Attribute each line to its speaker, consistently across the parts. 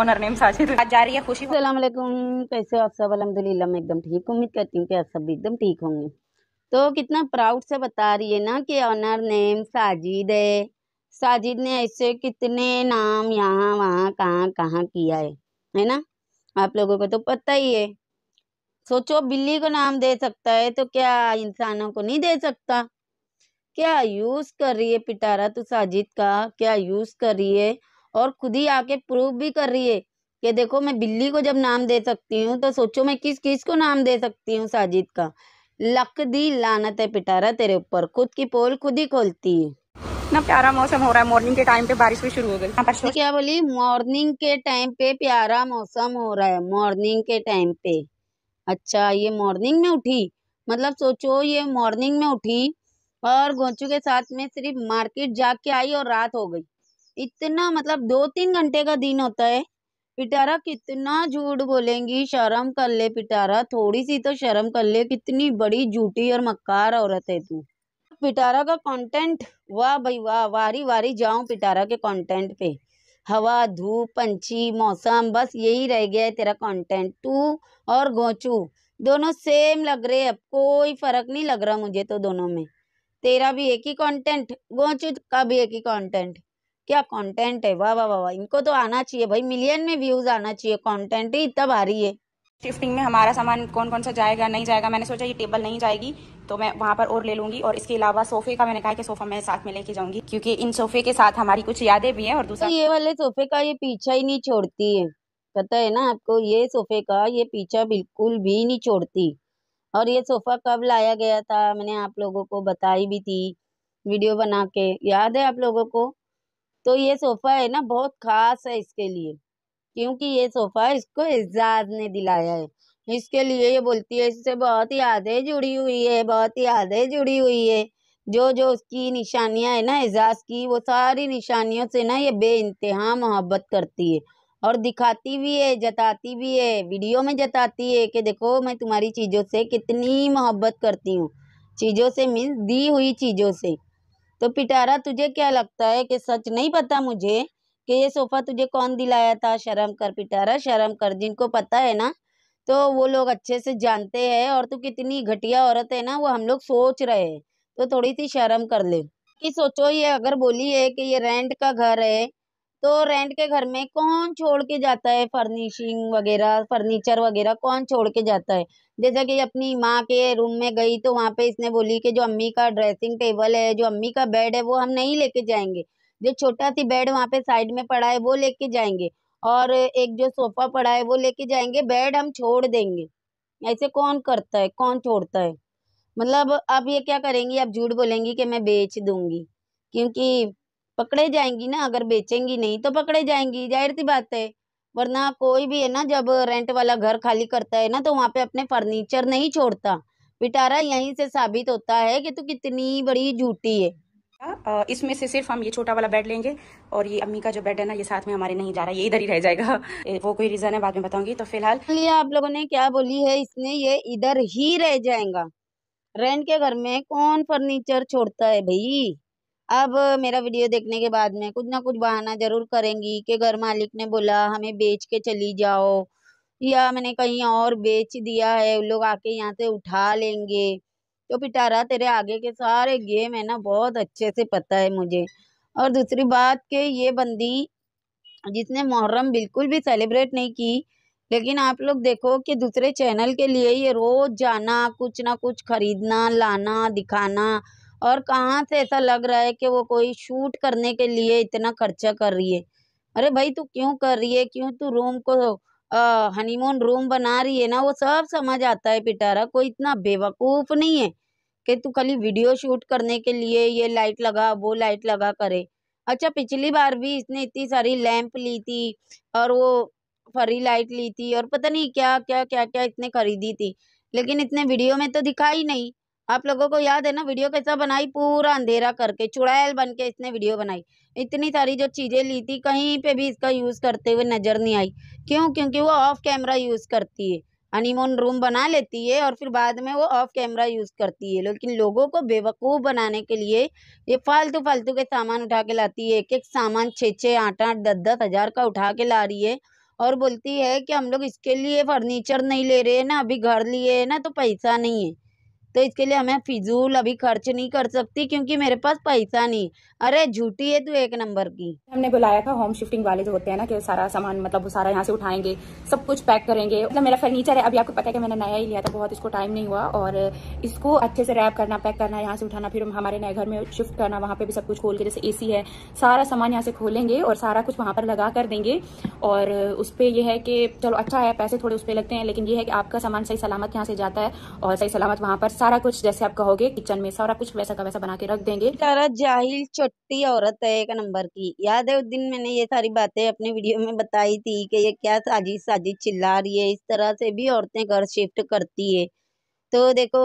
Speaker 1: honour name Sajid आज जा रही है खुशी
Speaker 2: अस्सलाम वालेकुम कैसे हो आप सब अलहमदिल्ला मैं एकदम ठीक उम्मीद करती हूँ कि आप सब भी एकदम ठीक होंगे तो कितना प्राउड से बता रही है ना कि ऑनर नेम साजिद है साजिद ने ऐसे कितने नाम यहाँ वहाँ कहाँ कहाँ किया है है ना आप लोगों को तो पता ही है सोचो बिल्ली को नाम दे सकता है तो क्या इंसानों को नहीं दे सकता क्या यूज़ कर रही है पिटारा तू साजिद का क्या यूज़ कर रही है और खुद ही आके प्रूव भी कर रही है कि देखो मैं बिल्ली को जब नाम दे सकती हूँ तो सोचो मैं किस किस को नाम दे सकती हूँ साजिद का लक दी लानत है पिटारा तेरे ऊपर खुद की पोल खुद ही खोलती है ना प्यारा मौसम हो रहा है मॉर्निंग के टाइम पे बारिश भी शुरू हो गई हाँ, क्या बोली मॉर्निंग के टाइम पे प्यारा मौसम हो रहा है मॉर्निंग के टाइम पे अच्छा ये मॉर्निंग में उठी मतलब सोचो ये मॉर्निंग में उठी और गोचू के साथ में सिर्फ मार्केट जाके आई और रात हो गई इतना मतलब दो तीन घंटे का दिन होता है पिटारा कितना झूठ बोलेंगी शर्म कर ले पिटारा थोड़ी सी तो शर्म कर ले कितनी बड़ी झूठी और मक्कार औरत है तू पिटारा का कंटेंट वाह भाई वाह वारी वारी जाऊं पिटारा के कंटेंट पे हवा धूप पंछी मौसम बस यही रह गया है तेरा कंटेंट तू और गोचू दोनों सेम लग रहे अब कोई फर्क नहीं लग रहा मुझे तो दोनों में तेरा भी एक ही कंटेंट गोचू का भी एक ही कंटेंट क्या कंटेंट है वाह वाह वाह इनको तो आना चाहिए भाई मिलियन में व्यूज आना चाहिए कंटेंट ही तब आ रही है शिफ्टिंग में हमारा सामान कौन कौन सा जाएगा नहीं जाएगा मैंने सोचा ये टेबल नहीं जाएगी तो मैं वहाँ
Speaker 1: पर और ले लूंगी और इसके अलावा सोफे का मैंने कहा कि सोफा मैं साथ में लेके जाऊंगी क्योंकि इन सोफे के साथ हमारी कुछ यादें
Speaker 2: भी हैं और दूसरा तो ये वाले सोफे का ये पीछा ही नहीं छोड़ती है पता है ना आपको ये सोफे का ये पीछा बिल्कुल भी नहीं छोड़ती और ये सोफा कब लाया गया था मैंने आप लोगों को बताई भी थी वीडियो बना के याद है आप लोगों को तो ये सोफ़ा है ना बहुत ख़ास है इसके लिए क्योंकि ये सोफ़ा इसको एजाज ने दिलाया है इसके लिए ये बोलती है इससे बहुत यादें जुड़ी हुई है बहुत यादें जुड़ी हुई है जो जो उसकी निशानियां है ना एजाज की वो सारी निशानियों से ना ये बे इंतहा मोहब्बत करती है और दिखाती भी है जताती भी है वीडियो में जताती है कि देखो मैं तुम्हारी चीज़ों से कितनी मोहब्बत करती हूँ चीज़ों से मीन्स दी हुई चीज़ों से तो पिटारा तुझे क्या लगता है कि सच नहीं पता मुझे कि ये सोफ़ा तुझे कौन दिलाया था शर्म कर पिटारा शर्म कर जिनको पता है ना तो वो लोग अच्छे से जानते हैं और तू कितनी घटिया औरत है ना वो हम लोग सोच रहे हैं तो थोड़ी सी शर्म कर ले कि सोचो ये अगर बोली है कि ये रेंट का घर है तो रेंट के घर में कौन छोड़ के जाता है फर्निशिंग वगैरह फर्नीचर वगैरह कौन छोड़ के जाता है जैसा कि अपनी माँ के रूम में गई तो वहाँ पे इसने बोली कि जो अम्मी का ड्रेसिंग टेबल है जो अम्मी का बेड है वो हम नहीं लेके जाएंगे जो छोटा सी बेड वहाँ पे साइड में पड़ा है वो लेके जाएंगे और एक जो सोफा पड़ा है वो लेके जाएंगे बेड हम छोड़ देंगे ऐसे कौन करता है कौन छोड़ता है मतलब अब ये क्या करेंगी अब झूठ बोलेंगी कि मैं बेच दूंगी क्योंकि पकड़े जाएंगी ना अगर बेचेंगी नहीं तो पकड़े जाएंगी जाहिर सी बात है वरना कोई भी है ना जब रेंट वाला घर खाली करता है ना तो वहाँ पे अपने फर्नीचर नहीं छोड़ता पिटारा यहीं से साबित होता है कि तू कितनी बड़ी झूठी है
Speaker 1: इसमें से सिर्फ हम ये छोटा वाला बेड लेंगे और ये अम्मी का जो बेड है ना ये साथ में हमारे नहीं जा रहा ये इधर ही रह जाएगा वो कोई रीजन है बाद में बताऊंगी तो फिलहाल
Speaker 2: आप लोगों ने क्या बोली है इसने ये इधर ही रह जाएगा रेंट के घर में कौन फर्नीचर छोड़ता है भाई अब मेरा वीडियो देखने के बाद में कुछ ना कुछ बहाना ज़रूर करेंगी कि घर मालिक ने बोला हमें बेच के चली जाओ या मैंने कहीं और बेच दिया है उन लोग आके यहाँ से उठा लेंगे तो पिटारा तेरे आगे के सारे गेम है ना बहुत अच्छे से पता है मुझे और दूसरी बात के ये बंदी जिसने मुहर्रम बिल्कुल भी सेलिब्रेट नहीं की लेकिन आप लोग देखो कि दूसरे चैनल के लिए ये रोज़ जाना कुछ ना कुछ खरीदना लाना दिखाना और कहाँ से ऐसा लग रहा है कि वो कोई शूट करने के लिए इतना खर्चा कर रही है अरे भाई तू क्यों कर रही है क्यों तू रूम को हनीमून रूम बना रही है ना वो सब समझ आता है पिटारा कोई इतना बेवकूफ़ नहीं है कि तू खाली वीडियो शूट करने के लिए ये लाइट लगा वो लाइट लगा करे अच्छा पिछली बार भी इसने इतनी सारी लैंप ली थी और वो फरी लाइट ली थी और पता नहीं क्या क्या क्या क्या, क्या इसने खरीदी थी लेकिन इतने वीडियो में तो दिखाई नहीं आप लोगों को याद है ना वीडियो कैसा बनाई पूरा अंधेरा करके चुड़ैल बन के इसने वीडियो बनाई इतनी सारी जो चीज़ें ली थी कहीं पे भी इसका यूज़ करते हुए नज़र नहीं आई क्यों क्योंकि वो ऑफ कैमरा यूज़ करती है अनिमोन रूम बना लेती है और फिर बाद में वो ऑफ कैमरा यूज़ करती है लेकिन लोगों को बेवकूफ़ बनाने के लिए ये फालतू फालतू के सामान उठा के लाती है एक एक सामान छः छः आठ आठ दस दस हज़ार का उठा के ला रही है और बोलती है कि हम लोग इसके लिए फर्नीचर नहीं ले रहे हैं ना अभी घर लिए है ना तो पैसा नहीं है तो इसके लिए हमें फिजूल अभी खर्च नहीं कर सकती क्योंकि मेरे पास पैसा नहीं अरे झूठी है तू एक नंबर की हमने बुलाया था होम शिफ्टिंग वाले जो होते हैं ना कि सारा सामान मतलब वो सारा यहाँ से उठाएंगे सब कुछ पैक करेंगे मतलब
Speaker 1: मेरा फर्नीचर है अभी आपको पता है कि मैंने नया ही लिया था बहुत इसको टाइम नहीं हुआ और इसको अच्छे से रैप करना पैक करना यहाँ से उठाना फिर हमारे नए घर में शिफ्ट करना वहाँ पे भी सब कुछ खोल के जैसे ए है सारा सामान यहाँ से खोलेंगे और सारा कुछ वहाँ पर लगा कर देंगे और उस पर यह है कि चलो अच्छा है पैसे थोड़े उस पर लगते हैं लेकिन ये है कि आपका सामान सही सलामत यहाँ से जाता है और सही सलामत वहाँ पर सारा कुछ जैसे आप कहोगे किचन
Speaker 2: में सारा कुछ वैसा का वैसा बना के रख देंगे सारा जाहिल छोटी औरत है एक नंबर की याद है उस दिन मैंने ये सारी बातें अपने वीडियो में बताई थी कि ये क्या साजिश साजिश चिल्ला रही है इस तरह से भी औरतें घर शिफ्ट करती है तो देखो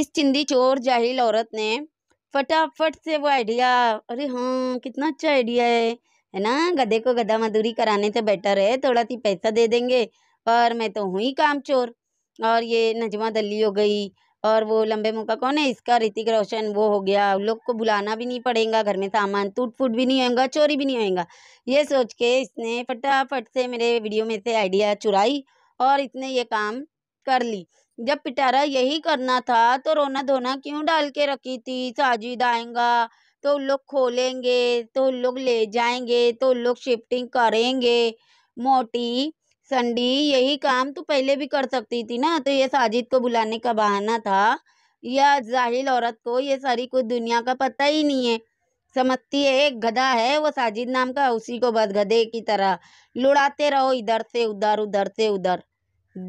Speaker 2: इस चिंदी चोर जाहिल औरत ने फटाफट से वो आइडिया अरे हाँ कितना अच्छा आइडिया है है ना गधे को गधा मजदूरी कराने से बेटर है थोड़ा सी पैसा दे देंगे और मैं तो हूँ ही काम चोर और ये नजमा दली हो गई और वो लंबे मुंह का कौन है इसका ऋतिक रोशन वो हो गया उन लोग को बुलाना भी नहीं पड़ेगा घर में सामान टूट फूट भी नहीं होगा चोरी भी नहीं होगा ये सोच के इसने फटाफट से मेरे वीडियो में से आइडिया चुराई और इसने ये काम कर ली जब पिटारा यही करना था तो रोना धोना क्यों डाल के रखी थी साजिद आएगा तो उन लोग खोलेंगे तो उन लोग ले जाएंगे तो उन लोग शिफ्टिंग करेंगे मोटी संडी यही काम तो पहले भी कर सकती थी ना तो ये साजिद को बुलाने का बहाना था या जाहिल औरत को ये सारी कुछ दुनिया का पता ही नहीं है समझती है एक गधा है वो साजिद नाम का उसी को बस गधे की तरह लुड़ाते रहो इधर से उधर उधर से उधर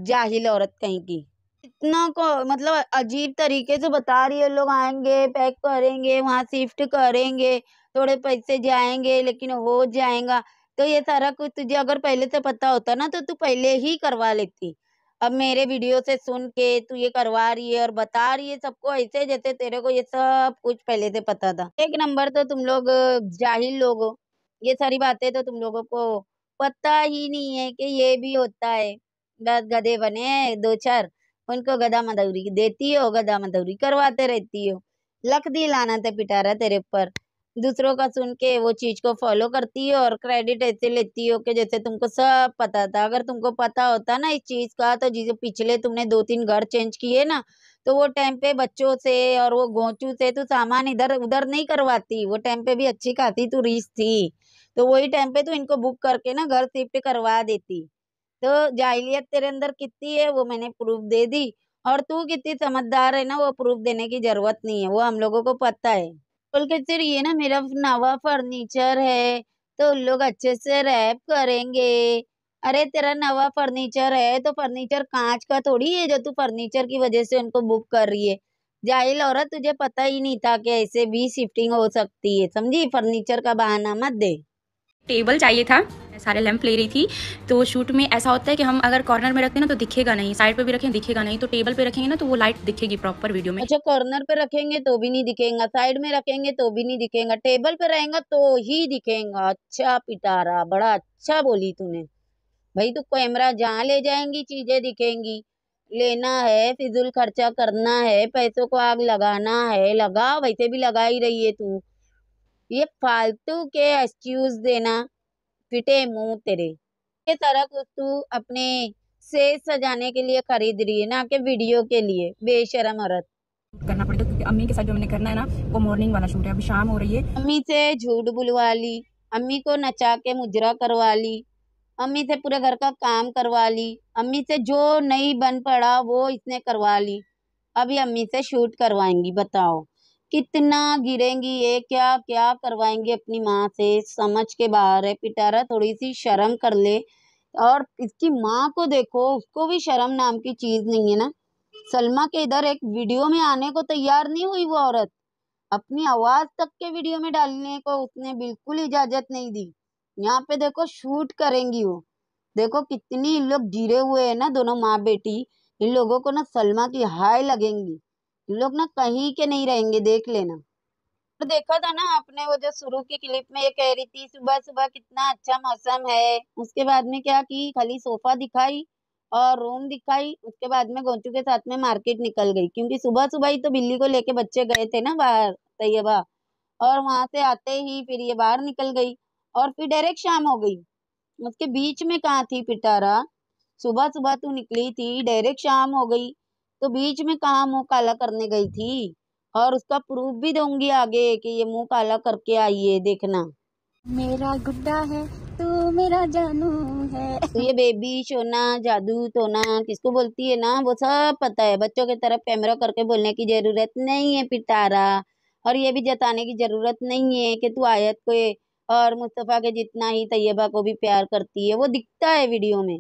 Speaker 2: जाहिल औरत कहीं की इतना को मतलब अजीब तरीके से बता रही है लोग आएंगे पैक करेंगे वहाँ शिफ्ट करेंगे थोड़े पैसे जाएंगे लेकिन हो जाएगा तो ये सारा कुछ तुझे अगर पहले से पता होता ना तो तू पहले ही करवा लेती अब मेरे वीडियो से सुन के तू ये करवा रही है और बता रही है सबको ऐसे जैसे तेरे को ये सब कुछ पहले से पता था एक नंबर तो तुम लोग जाहिल लोग ये सारी बातें तो तुम लोगों को पता ही नहीं है कि ये भी होता है बस गधे बने दो चार उनको गधा मदौरी देती हो गधा मदौरी करवाते रहती हो लख दी लाना था पिटारा तेरे ऊपर दूसरों का सुन के वो चीज़ को फॉलो करती हो और क्रेडिट ऐसे लेती हो कि जैसे तुमको सब पता था अगर तुमको पता होता ना इस चीज़ का तो जिसे पिछले तुमने दो तीन घर चेंज किए ना तो वो टाइम पे बच्चों से और वो गोचू से तो सामान इधर उधर नहीं करवाती वो टाइम पे भी अच्छी खाती तो रीस थी तो वही टाइम पे तो इनको बुक करके ना घर शिफ्ट करवा देती तो जाहिलियत तेरे अंदर कितनी है वो मैंने प्रूफ दे दी और तू कितनी समझदार है ना वो प्रूफ देने की ज़रूरत नहीं है वो हम लोगों को पता है बोल के सर ये ना मेरा नवा फर्नीचर है तो उन लोग अच्छे से रैप करेंगे अरे तेरा नवा फर्नीचर है तो फर्नीचर कांच का थोड़ी है जो तू फर्नीचर की वजह से उनको बुक कर रही है जाहिल औरत तुझे पता ही नहीं था कि ऐसे भी शिफ्टिंग हो सकती है समझी फर्नीचर का बहाना मत दे टेबल चाहिए था मैं सारे लैंप ले रही थी तो शूट में ऐसा होता है कि हम अगर कॉर्नर में रखते ना तो
Speaker 1: दिखेगा नहीं साइड पे भी रखें दिखेगा नहीं तो टेबल पे रखेंगे ना तो वो लाइट दिखेगी प्रॉपर वीडियो में अच्छा
Speaker 2: कॉर्नर पे रखेंगे तो भी नहीं दिखेगा साइड में रखेंगे तो भी नहीं दिखेगा टेबल पे रहेगा तो ही दिखेगा अच्छा पिटारा बड़ा अच्छा बोली तूने भाई तो कैमरा जहाँ ले जाएंगी चीजें दिखेंगी लेना है फिजूल खर्चा करना है पैसों को आग लगाना है लगा वैसे भी लगा ही रही है तू ये फालतू के एक्सक्यूज देना फिटे मुंह तेरे ये तरह कुछ तू अपने से सजाने के लिए खरीद रही है ना के वीडियो के लिए बेशरम औरत करना पड़ेगा क्योंकि अम्मी के साथ जो मैंने करना है ना वो मॉर्निंग वाला शूट है अभी शाम हो रही है अम्मी से झूठ बुलवा ली अम्मी को नचा के मुजरा करवा ली अम्मी से पूरे घर का काम करवा ली अम्मी से जो नहीं बन पड़ा वो इसने करवा ली अभी अम्मी से शूट करवाएंगी बताओ कितना गिरेंगी ये क्या क्या करवाएंगे अपनी माँ से समझ के बाहर है पिटारा थोड़ी सी शर्म कर ले और इसकी माँ को देखो उसको भी शर्म नाम की चीज़ नहीं है ना सलमा के इधर एक वीडियो में आने को तैयार नहीं हुई वो औरत अपनी आवाज़ तक के वीडियो में डालने को उसने बिल्कुल इजाज़त नहीं दी यहाँ पे देखो शूट करेंगी वो देखो कितनी इन लोग गिरे हुए है ना दोनों माँ बेटी इन लोगों को ना सलमा की हाय लगेंगी लोग ना कहीं के नहीं रहेंगे देख लेना तो देखा था ना आपने वो जो शुरू की क्लिप में ये कह रही थी सुबह सुबह कितना अच्छा मौसम है उसके बाद में क्या की खाली सोफा दिखाई और रूम दिखाई उसके बाद में गोचू के साथ में मार्केट निकल गई क्योंकि सुबह सुबह ही तो बिल्ली को लेके बच्चे गए थे ना बाहर तैयबा और वहां से आते ही फिर ये बाहर निकल गई और फिर डायरेक्ट शाम हो गई उसके बीच में कहा थी पिटारा सुबह सुबह तू तो निकली थी डायरेक्ट शाम हो गई तो बीच में कहा मुंह काला करने गई थी और उसका प्रूफ भी दूंगी आगे कि ये मुंह काला करके आई है देखना मेरा गुड्डा है तू तो मेरा जानू है तो ये बेबी सोना जादू सोना किसको बोलती है ना वो सब पता है बच्चों की तरफ कैमरा करके बोलने की जरूरत नहीं है पिटारा और ये भी जताने की जरूरत नहीं है कि तू आयत को और मुस्तफ़ा के जितना ही तैयबा को भी प्यार करती है वो दिखता है वीडियो में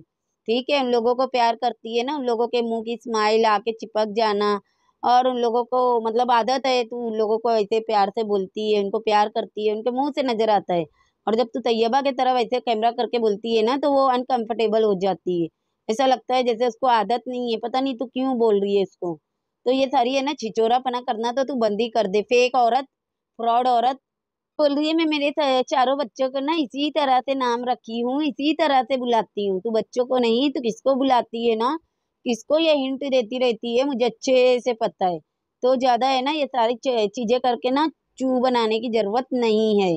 Speaker 2: ठीक है उन लोगों को प्यार करती है ना उन लोगों के मुंह की स्माइल आके चिपक जाना और उन लोगों को मतलब आदत है तू उन लोगों को ऐसे प्यार से बोलती है उनको प्यार करती है उनके मुंह से नजर आता है और जब तू तैयबा की तरफ ऐसे कैमरा करके बोलती है ना तो वो अनकंफर्टेबल हो जाती है ऐसा लगता है जैसे उसको आदत नहीं है पता नहीं तू क्यों बोल रही है इसको तो ये सारी है ना छिचोरापना करना तो तू बंदी कर दे फेक औरत फ्रॉड औरत बोल रही है मैं मेरे चारों बच्चों को ना इसी तरह से नाम रखी हूँ इसी तरह से बुलाती हूँ तू बच्चों को नहीं तो किसको बुलाती है ना किसको ये हिंट देती रहती है मुझे अच्छे से पता है तो ज़्यादा है ना ये सारी चीज़ें करके ना चू बनाने की ज़रूरत नहीं है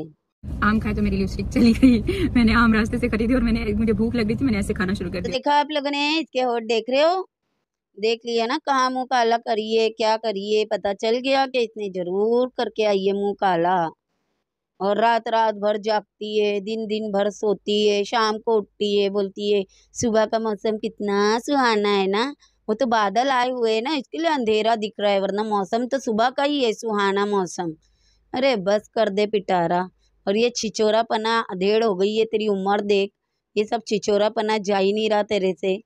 Speaker 2: आम खाए तो लिए लिपस्टिक चली गई मैंने आम रास्ते से खरीदी और मैंने मुझे भूख लग रही थी मैंने ऐसे खाना शुरू कर दिया तो देखा आप लोगों ने इसके होट देख रहे हो देख लिया ना कहा मुंह काला करिए क्या करिए पता चल गया कि इसने जरूर करके आई है मुंह काला और रात रात भर जागती है दिन दिन भर सोती है शाम को उठती है बोलती है सुबह का मौसम कितना सुहाना है ना वो तो बादल आए हुए हैं ना इसके लिए अंधेरा दिख रहा है वरना मौसम तो सुबह का ही है सुहाना मौसम अरे बस कर दे पिटारा और ये छिचोरापना अधेड़ हो गई है तेरी उम्र देख ये सब छिचोरापना जा ही नहीं रहा तेरे से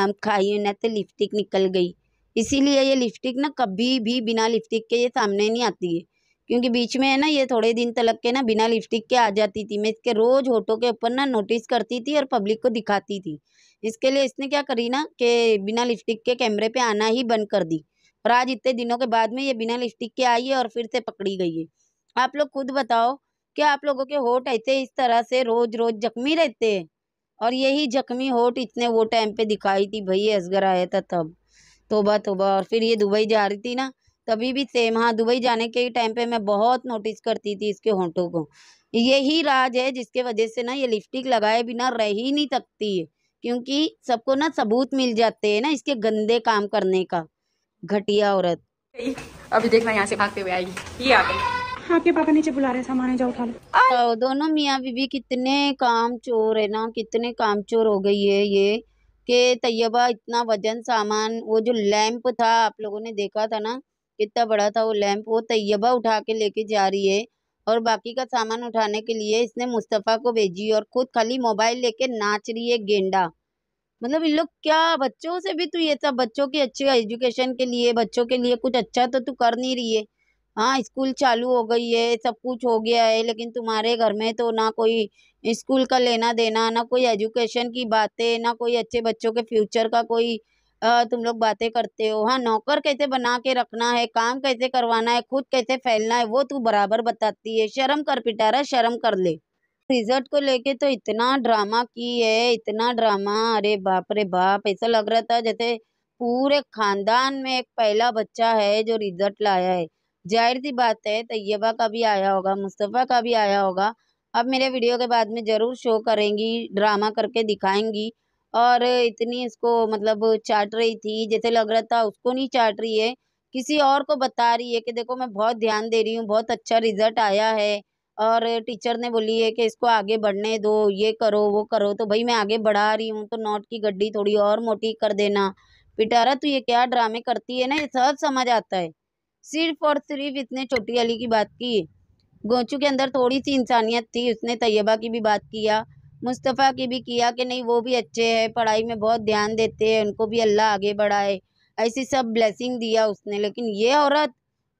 Speaker 2: आम खाई ना तो लिपस्टिक निकल गई इसीलिए ये लिपस्टिक ना कभी भी बिना लिपस्टिक के ये सामने नहीं आती है क्योंकि बीच में है ना ये थोड़े दिन तलक के ना बिना लिपस्टिक के आ जाती थी मैं इसके रोज़ होटो के ऊपर ना नोटिस करती थी और पब्लिक को दिखाती थी इसके लिए इसने क्या करी ना कि बिना लिपस्टिक के कैमरे पे आना ही बंद कर दी और आज इतने दिनों के बाद में ये बिना लिपस्टिक के आई है और फिर से पकड़ी गई है आप लोग खुद बताओ कि आप लोगों के होठ ऐसे इस तरह से रोज़ रोज़ जख्मी रहते हैं और यही जख्मी होठ इतने वो टाइम पे दिखाई थी भई असगर आया था तब तोबा तोबा और फिर ये दुबई जा रही थी ना कभी भी सेम हाँ दुबई जाने के टाइम पे मैं बहुत नोटिस करती थी इसके होंठों को यही राज है जिसके वजह से ना ये लिपस्टिक लगाए बिना रह ही नहीं सकती है क्योंकि सबको ना सबूत मिल जाते हैं ना इसके गंदे काम करने का घटिया औरत अभी देखना यहाँ से भागते हुए आएगी ये आ गई आपके पापा नीचे बुला रहे सामान जाओ उठा लो दोनों मियाँ बीबी कितने काम चोर है ना कितने काम चोर हो गई है ये के तैयबा इतना वजन सामान वो जो लैंप था आप लोगों ने देखा था ना कितना बड़ा था वो लैंप वो तैयबा उठा के लेके जा रही है और बाकी का सामान उठाने के लिए इसने मुस्तफ़ा को भेजी और खुद खाली मोबाइल लेके नाच रही है गेंडा मतलब इन लोग क्या बच्चों से भी तू तो ये सब बच्चों के अच्छे एजुकेशन के लिए बच्चों के लिए कुछ अच्छा तो तू कर नहीं रही है हाँ स्कूल चालू हो गई है सब कुछ हो गया है लेकिन तुम्हारे घर में तो ना कोई स्कूल का लेना देना ना कोई एजुकेशन की बातें ना कोई अच्छे बच्चों के फ्यूचर का कोई तुम लोग बातें करते हो हाँ नौकर कैसे बना के रखना है काम कैसे करवाना है खुद कैसे फैलना है वो तू बराबर बताती है शर्म कर पिटारा शर्म कर ले रिजल्ट को लेके तो इतना ड्रामा की है इतना ड्रामा अरे बाप रे बाप ऐसा लग रहा था जैसे पूरे खानदान में एक पहला बच्चा है जो रिजल्ट लाया है जाहिर सी बात है तैयबा का भी आया होगा मुस्तफ़ा का भी आया होगा अब मेरे वीडियो के बाद में ज़रूर शो करेंगी ड्रामा करके दिखाएंगी और इतनी इसको मतलब चाट रही थी जैसे लग रहा था उसको नहीं चाट रही है किसी और को बता रही है कि देखो मैं बहुत ध्यान दे रही हूँ बहुत अच्छा रिजल्ट आया है और टीचर ने बोली है कि इसको आगे बढ़ने दो ये करो वो करो तो भाई मैं आगे बढ़ा रही हूँ तो नोट की गड्डी थोड़ी और मोटी कर देना पिटारा तू ये क्या ड्रामे करती है ना ये सब समझ आता है सिर्फ और सिर्फ इतने छोटी अली की बात की गोचू के अंदर थोड़ी सी इंसानियत थी उसने तैयबा की भी बात किया मुस्तफ़ा की भी किया कि नहीं वो भी अच्छे हैं पढ़ाई में बहुत ध्यान देते हैं उनको भी अल्लाह आगे बढ़ाए ऐसी सब ब्लेसिंग दिया उसने लेकिन ये औरत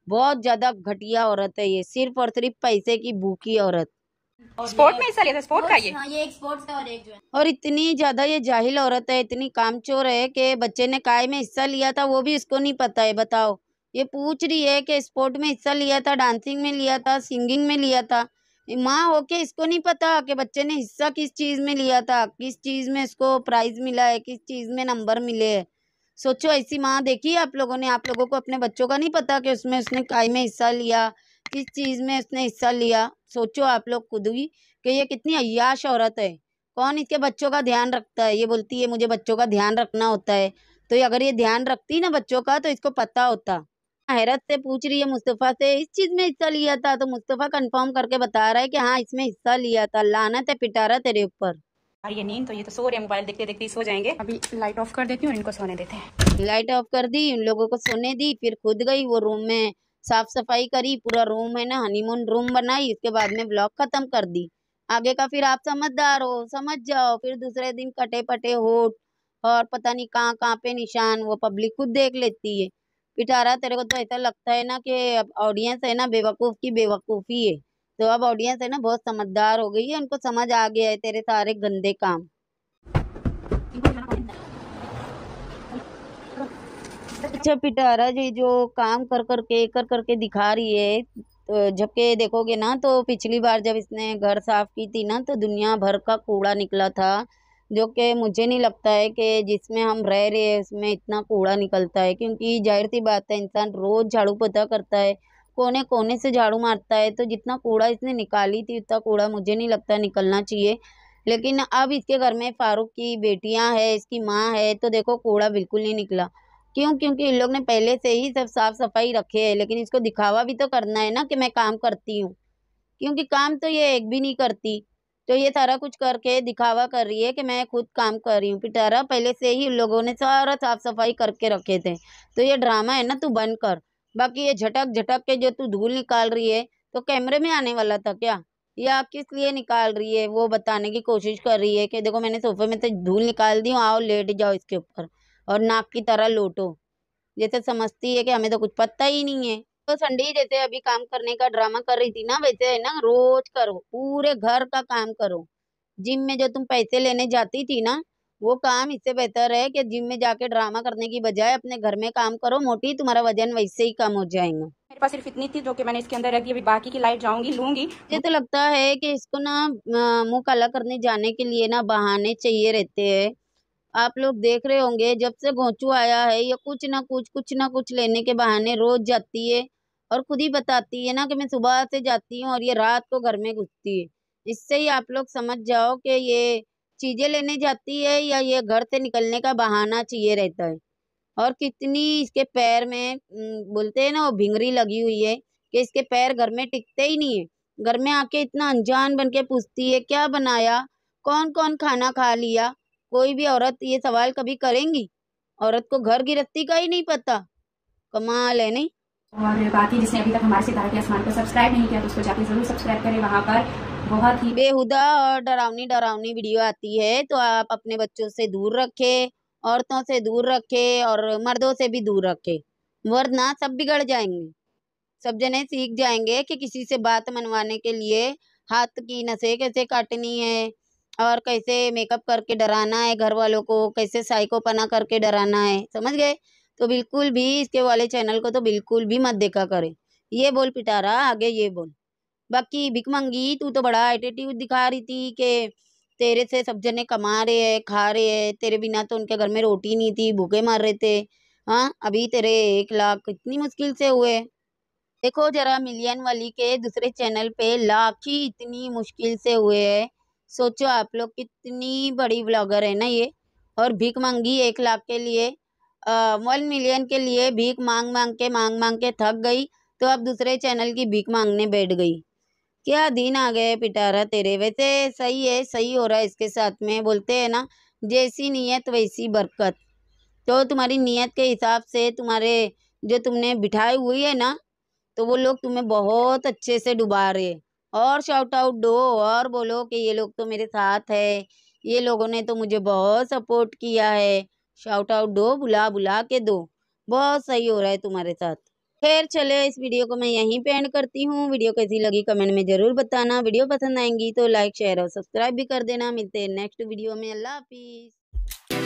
Speaker 2: बहुत ज़्यादा घटिया औरत है ये सिर्फ और सिर्फ पैसे की भूखी औरत स्पोर्ट में हिस्सा लिया था स्पोर्ट का ये हाँ, ये एक स्पोर्ट्स और एक जो है और इतनी ज्यादा ये जाहिल औरत है इतनी कामचोर है कि बच्चे ने काय में हिस्सा लिया था वो भी इसको नहीं पता है बताओ ये पूछ रही है कि स्पोर्ट में हिस्सा लिया था डांसिंग में लिया था सिंगिंग में लिया था माँ होके इसको नहीं पता कि बच्चे ने हिस्सा किस चीज़ में लिया था किस चीज़ में इसको प्राइज़ मिला है किस चीज़ में नंबर मिले है सोचो ऐसी माँ देखी आप लोगों ने आप लोगों को अपने बच्चों का नहीं पता कि उसमें उसने काय में हिस्सा लिया किस चीज़ में उसने हिस्सा लिया सोचो आप लोग खुद ही कि ये कितनी अयाश औरत है कौन इसके बच्चों का ध्यान रखता है ये बोलती है मुझे बच्चों का ध्यान रखना होता है तो अगर ये ध्यान रखती ना बच्चों का तो इसको पता होता हैरत से पूछ रही है मुस्तफ़ा से इस चीज़ में हिस्सा लिया था तो मुस्तफ़ा कंफर्म करके बता रहा है कि हाँ इसमें हिस्सा लिया था लानत है पिटारा तेरे ऊपर
Speaker 1: ये नींद तो ये तो सो रहे मोबाइल देखते देखते सो जाएंगे अभी लाइट ऑफ कर देती हूँ इनको सोने
Speaker 2: देते हैं लाइट ऑफ कर दी उन लोगों को सोने दी फिर खुद गई वो रूम में साफ सफाई करी पूरा रूम है ना हनीमून रूम बनाई उसके बाद में ब्लॉग खत्म कर दी आगे का फिर आप समझदार हो समझ जाओ फिर दूसरे दिन कटे पटे होट और पता नहीं कहाँ कहाँ पे निशान वो पब्लिक खुद देख लेती है पिटारा तेरे को तो ऐसा लगता है ना कि ऑडियंस है ना बेवकूफ़ की बेवकूफ़ी है तो अब ऑडियंस है ना बहुत समझदार हो गई है उनको समझ आ गया है तेरे सारे गंदे काम अच्छा पिटारा जी जो काम कर कर के कर करके दिखा रही है तो जबकि देखोगे ना तो पिछली बार जब इसने घर साफ की थी ना तो दुनिया भर का कूड़ा निकला था जो कि मुझे नहीं लगता है कि जिसमें हम रह रहे हैं उसमें इतना कूड़ा निकलता है क्योंकि जाहिर सी बात है इंसान रोज़ झाड़ू पोता करता है कोने कोने से झाड़ू मारता है तो जितना कूड़ा इसने निकाली थी उतना कूड़ा मुझे नहीं लगता निकलना चाहिए लेकिन अब इसके घर में फारूक की बेटियां है इसकी माँ है तो देखो कूड़ा बिल्कुल नहीं निकला क्यों क्योंकि इन लोग ने पहले से ही सब साफ सफाई रखे है लेकिन इसको दिखावा भी तो करना है ना कि मैं काम करती हूँ क्योंकि काम तो ये एक भी नहीं करती तो ये सारा कुछ करके दिखावा कर रही है कि मैं खुद काम कर रही हूँ पिटारा पहले से ही लोगों ने सारा साफ सफाई करके रखे थे तो ये ड्रामा है ना तू बंद कर बाकी ये झटक झटक के जो तू धूल निकाल रही है तो कैमरे में आने वाला था क्या या किस लिए निकाल रही है वो बताने की कोशिश कर रही है कि देखो मैंने सोफे में से धूल निकाल दी आओ लेट जाओ इसके ऊपर और नाक की तरह लोटो जैसे समझती है कि हमें तो कुछ पता ही नहीं है तो संडे जैसे अभी काम करने का ड्रामा कर रही थी ना वैसे है ना रोज करो पूरे घर का काम करो जिम में जो तुम पैसे लेने जाती थी ना वो काम इससे बेहतर है कि जिम में जाके ड्रामा करने की बजाय अपने घर में काम करो मोटी तुम्हारा वजन वैसे ही कम हो जाएगा मेरे पास सिर्फ इतनी थी
Speaker 1: जो कि मैंने इसके अंदर रख दी अभी बाकी की लाइट जाऊंगी लूंगी मुझे
Speaker 2: तो लगता है कि इसको ना मुंह काला करने जाने के लिए ना बहाने चाहिए रहते है आप लोग देख रहे होंगे जब से गोचू आया है या कुछ ना कुछ कुछ ना कुछ लेने के बहाने रोज जाती है और खुद ही बताती है ना कि मैं सुबह से जाती हूँ और ये रात को घर में घुसती है इससे ही आप लोग समझ जाओ कि ये चीज़ें लेने जाती है या ये घर से निकलने का बहाना चाहिए रहता है और कितनी इसके पैर में बोलते हैं ना वो भिंगरी लगी हुई है कि इसके पैर घर में टिकते ही नहीं है घर में आके इतना अनजान बन के पूछती है क्या बनाया कौन कौन खाना खा लिया कोई भी औरत ये सवाल कभी करेंगी औरत को घर गृहस्थी का ही नहीं पता कमाल है नहीं और बाकी जिसने अभी तक हमारे सितारा के आसमान को सब्सक्राइब नहीं किया तो उसको जाके जरूर सब्सक्राइब करें वहाँ पर बहुत ही बेहुदा और डरावनी डरावनी वीडियो आती है तो आप अपने बच्चों से दूर रखे औरतों से दूर रखे और मर्दों से भी दूर रखे वरना सब बिगड़ जाएंगे सब जने सीख जाएंगे कि किसी से बात मनवाने के लिए हाथ की नसें कैसे काटनी है और कैसे मेकअप करके डराना है घर वालों को कैसे साइकोपना करके डराना है समझ गए तो बिल्कुल भी इसके वाले चैनल को तो बिल्कुल भी मत देखा करे ये बोल पिटारा आगे ये बोल बाकी भिकमंगी तू तो बड़ा एटीट्यूड दिखा रही थी कि तेरे से सब जने कमा रहे है खा रहे है तेरे बिना तो उनके घर में रोटी नहीं थी भूखे मार रहे थे हाँ अभी तेरे एक लाख इतनी मुश्किल से हुए देखो जरा मिलियन वाली के दूसरे चैनल पे लाख ही इतनी मुश्किल से हुए है सोचो आप लोग कितनी बड़ी ब्लॉगर है ना ये और भीख मंगी एक लाख के लिए वन मिलियन के लिए भीख मांग मांग के मांग मांग के थक गई तो अब दूसरे चैनल की भीख मांगने बैठ गई क्या दिन आ गए पिटारा तेरे वैसे सही है सही हो रहा है इसके साथ में बोलते हैं ना जैसी नीयत वैसी बरकत तो तुम्हारी नीयत के हिसाब से तुम्हारे जो तुमने बिठाई हुई है ना तो वो लोग तुम्हें बहुत अच्छे से डुबा रहे और शॉर्ट आउट दो और बोलो कि ये लोग तो मेरे साथ है ये लोगों ने तो मुझे बहुत सपोर्ट किया है शाउट आउट दो बुला बुला के दो बहुत सही हो रहा है तुम्हारे साथ खैर चले इस वीडियो को मैं यहीं पे एंड करती हूँ वीडियो कैसी लगी कमेंट में ज़रूर बताना वीडियो पसंद आएंगी तो लाइक शेयर और सब्सक्राइब भी कर देना मिलते हैं नेक्स्ट वीडियो में अल्लाह हाफिज़